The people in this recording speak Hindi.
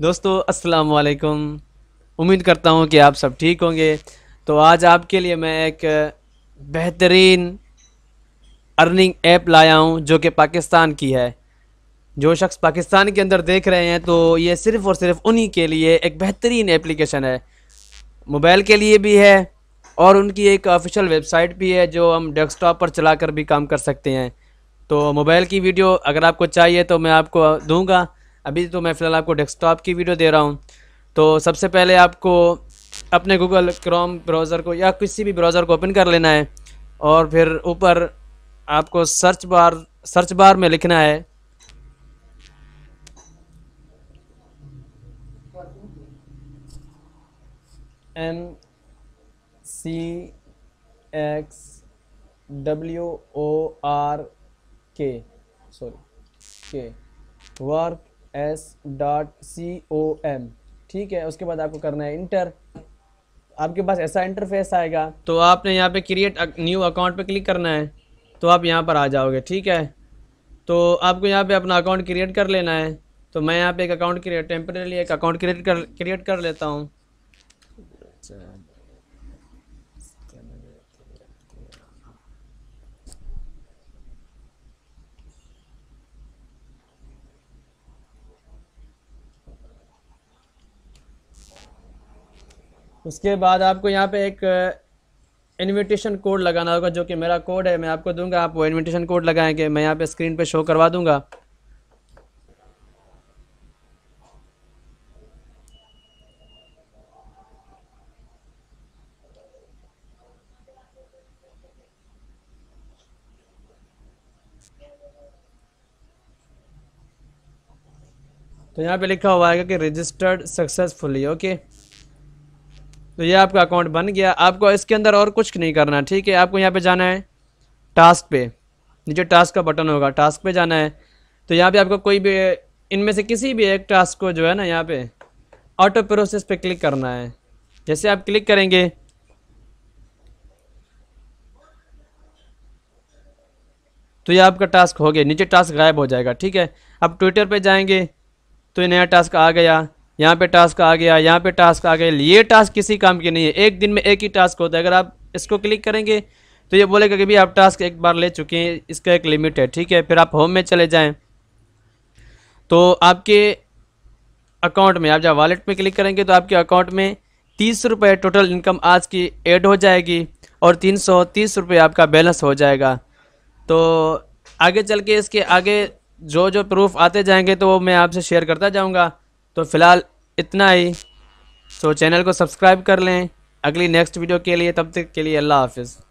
दोस्तों अस्सलाम वालेकुम उम्मीद करता हूँ कि आप सब ठीक होंगे तो आज आपके लिए मैं एक बेहतरीन अर्निंग ऐप लाया हूँ जो कि पाकिस्तान की है जो शख्स पाकिस्तान के अंदर देख रहे हैं तो ये सिर्फ़ और सिर्फ उन्हीं के लिए एक बेहतरीन एप्लीकेशन है मोबाइल के लिए भी है और उनकी एक ऑफिशियल वेबसाइट भी है जो हम डेस्कटॉप पर चलाकर भी काम कर सकते हैं तो मोबाइल की वीडियो अगर आपको चाहिए तो मैं आपको दूंगा अभी तो मैं फ़िलहाल आपको डेस्कटॉप की वीडियो दे रहा हूँ तो सबसे पहले आपको अपने गूगल क्रोम ब्राउज़र को या किसी भी ब्राउज़र को ओपन कर लेना है और फिर ऊपर आपको सर्च बार सर्च बार में लिखना है M C X W O R K sorry K work S dot C O M ठीक है उसके बाद आपको करना है इंटर आपके पास ऐसा इंटरफेस आएगा तो आपने यहाँ पे क्रिएट न्यू अकाउंट पे क्लिक करना है तो आप यहाँ पर आ जाओगे ठीक है तो आपको यहाँ पे अपना अकाउंट क्रिएट कर लेना है तो मैं यहाँ पे एक अकाउंट क्रिएट टेम्परेली एक अकाउंट क्रिएट कर क्रिएट कर लेता हूँ अच्छा। उसके बाद आपको यहाँ पे एक इन्विटेशन कोड लगाना होगा जो कि मेरा कोड है मैं आपको दूंगा आप वो इन्विटेशन कोड लगाएंगे मैं यहाँ पे स्क्रीन पे शो करवा दूंगा तो यहाँ पे लिखा हुआ है कि रजिस्टर्ड सक्सेसफुली ओके okay? तो ये आपका अकाउंट बन गया आपको इसके अंदर और कुछ नहीं करना ठीक है आपको यहाँ पे जाना है टास्क पे नीचे टास्क का बटन होगा टास्क पे जाना है तो यहाँ पे आपको कोई भी इनमें से किसी भी एक टास्क को जो है ना यहाँ पे ऑटो प्रोसेस पे क्लिक करना है जैसे आप क्लिक करेंगे तो ये आपका टास्क हो गया नीचे टास्क गायब हो जाएगा ठीक है अब ट्विटर पर जाएंगे तो ये नया टास्क आ गया यहाँ पे टास्क आ गया यहाँ पे टास्क आ गया ये टास्क किसी काम की नहीं है एक दिन में एक ही टास्क होता है अगर आप इसको क्लिक करेंगे तो ये बोलेगा कि भाई आप टास्क एक बार ले चुके हैं इसका एक लिमिट है ठीक है फिर आप होम में चले जाएँ तो आपके अकाउंट में आप जब वॉलेट में क्लिक करेंगे तो आपके अकाउंट में तीस रुपये टोटल इनकम आज की ऐड हो जाएगी और तीन सौ तीस रुपये आपका बैलेंस हो जाएगा तो आगे चल के इसके आगे जो जो प्रूफ आते जाएंगे तो वो मैं आपसे शेयर करता जाऊँगा तो फ़िलहाल इतना ही तो चैनल को सब्सक्राइब कर लें अगली नेक्स्ट वीडियो के लिए तब तक के लिए अल्लाह हाफिज़